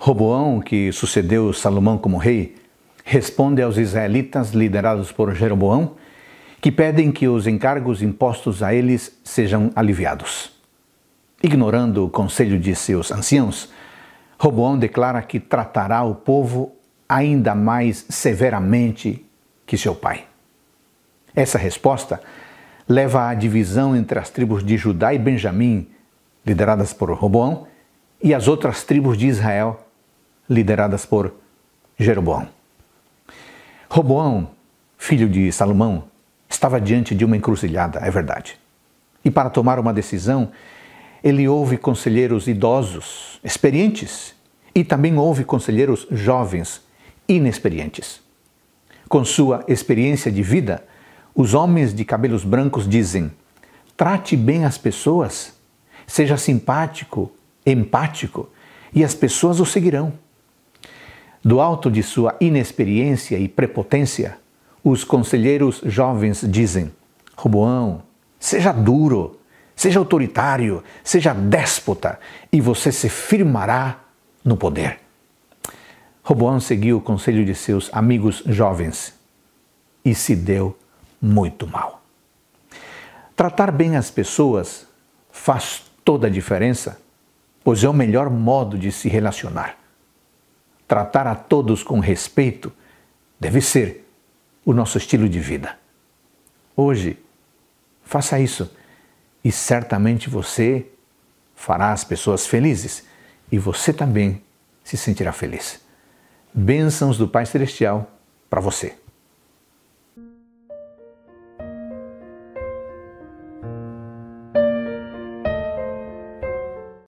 Roboão, que sucedeu Salomão como rei, responde aos israelitas liderados por Jeroboão, que pedem que os encargos impostos a eles sejam aliviados. Ignorando o conselho de seus anciãos, Roboão declara que tratará o povo ainda mais severamente que seu pai. Essa resposta leva à divisão entre as tribos de Judá e Benjamim, lideradas por Roboão, e as outras tribos de Israel, lideradas por Jeroboão. Roboão, filho de Salomão, estava diante de uma encruzilhada, é verdade. E para tomar uma decisão, ele ouve conselheiros idosos, experientes, e também houve conselheiros jovens, inexperientes. Com sua experiência de vida, os homens de cabelos brancos dizem: trate bem as pessoas, seja simpático, empático, e as pessoas o seguirão. Do alto de sua inexperiência e prepotência, os conselheiros jovens dizem: Roboão, seja duro, seja autoritário, seja déspota, e você se firmará no poder. Roboão seguiu o conselho de seus amigos jovens e se deu muito mal. Tratar bem as pessoas faz toda a diferença, pois é o melhor modo de se relacionar tratar a todos com respeito deve ser o nosso estilo de vida. Hoje, faça isso e certamente você fará as pessoas felizes e você também se sentirá feliz. Bênçãos do Pai Celestial para você.